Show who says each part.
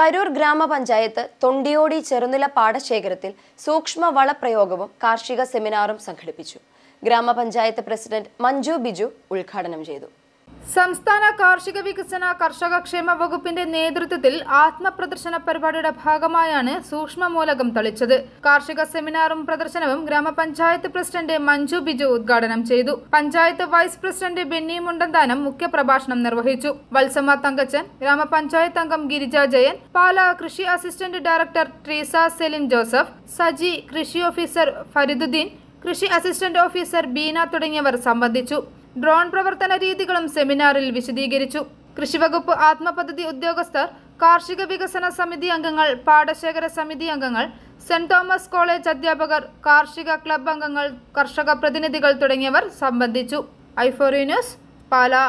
Speaker 1: കരൂർ ഗ്രാമപഞ്ചായത്ത് തൊണ്ടിയോടി ചെറുനില പാടശേഖരത്തിൽ സൂക്ഷ്മ വളപ്രയോഗവും കാർഷിക സെമിനാറും സംഘടിപ്പിച്ചു ഗ്രാമപഞ്ചായത്ത് പ്രസിഡന്റ് മഞ്ജു ബിജു ഉദ്ഘാടനം ചെയ്തു
Speaker 2: സംസ്ഥാന കാർഷിക വികസന കർഷക ക്ഷേമ വകുപ്പിന്റെ നേതൃത്വത്തിൽ ആത്മപ്രദർശന പരിപാടിയുടെ ഭാഗമായാണ് സൂക്ഷ്മമൂലകം തളിച്ചത് കാർഷിക സെമിനാറും പ്രദർശനവും ഗ്രാമപഞ്ചായത്ത് പ്രസിഡന്റ് മഞ്ജു ബിജു ഉദ്ഘാടനം ചെയ്തു പഞ്ചായത്ത് വൈസ് പ്രസിഡന്റ് ബെന്നി മുണ്ടന്താനം മുഖ്യപ്രഭാഷണം നിർവഹിച്ചു വത്സമ്മ തങ്കച്ചൻ ഗ്രാമപഞ്ചായത്ത് അംഗം ഗിരിജ ജയൻ പാല കൃഷി അസിസ്റ്റന്റ് ഡയറക്ടർ ട്രീസ സെലിൻ ജോസഫ് സജി കൃഷി ഓഫീസർ ഫരിദുദ്ദീൻ കൃഷി അസിസ്റ്റന്റ് ഓഫീസർ ബീന തുടങ്ങിയവർ സംബന്ധിച്ചു ഡ്രോൺ പ്രവർത്തന രീതികളും സെമിനാറിൽ വിശദീകരിച്ചു കൃഷിവകുപ്പ് ആത്മപദ്ധതി ഉദ്യോഗസ്ഥർ കാർഷിക വികസന സമിതി അംഗങ്ങൾ പാടശേഖര സമിതി അംഗങ്ങൾ സെന്റ് തോമസ് കോളേജ് അധ്യാപകർ കാർഷിക ക്ലബ് അംഗങ്ങൾ കർഷക പ്രതിനിധികൾ തുടങ്ങിയവർ സംബന്ധിച്ചു ഐഫോറി ന്യൂസ് പാലാ